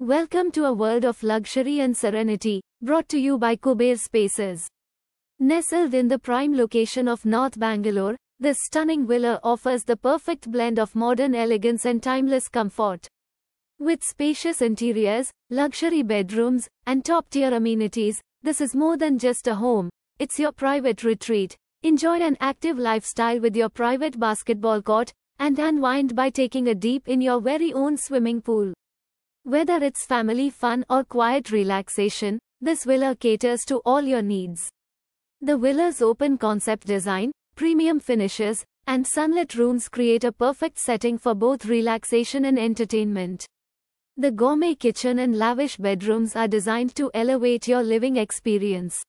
Welcome to a world of luxury and serenity, brought to you by Kuber Spaces. Nestled in the prime location of North Bangalore, this stunning villa offers the perfect blend of modern elegance and timeless comfort. With spacious interiors, luxury bedrooms, and top-tier amenities, this is more than just a home. It's your private retreat. Enjoy an active lifestyle with your private basketball court, and unwind by taking a deep in your very own swimming pool. Whether it's family fun or quiet relaxation, this villa caters to all your needs. The villa's open concept design, premium finishes, and sunlit rooms create a perfect setting for both relaxation and entertainment. The gourmet kitchen and lavish bedrooms are designed to elevate your living experience.